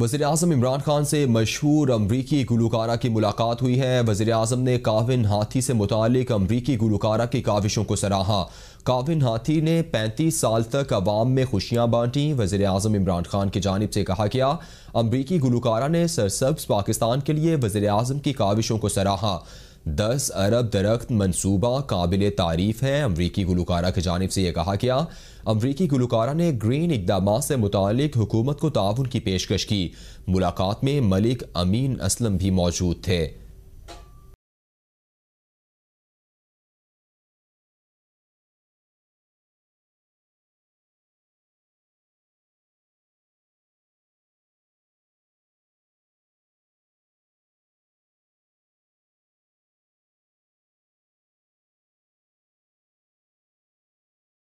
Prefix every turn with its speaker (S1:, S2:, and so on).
S1: वजी अजम इमरान खान से मशहूर अमरीकी गुलकारा की मुलाकात हुई है वजी अजम ने काविन हाथी से मुतक अमरीकी गुलकारा की काविशों को सराहा काविन हाथी ने पैंतीस साल तक अवाम में खुशियाँ बांटी वजी अजम इमरान खान की जानब से कहा गया अमरीकी गुलकारा ने सरसब्स पाकिस्तान के लिए वजी अजम की काविशों को सराहा दस अरब दरख्त मनसूबा काबिल तारीफ है अमरीकी गुलकारा की जानब से यह कहा गया अमरीकी गुलकारा ने ग्रीन इकदाम से मुतल हुकूमत को ताउन की पेशकश की मुलाकात में मलिक अमीन असलम भी मौजूद थे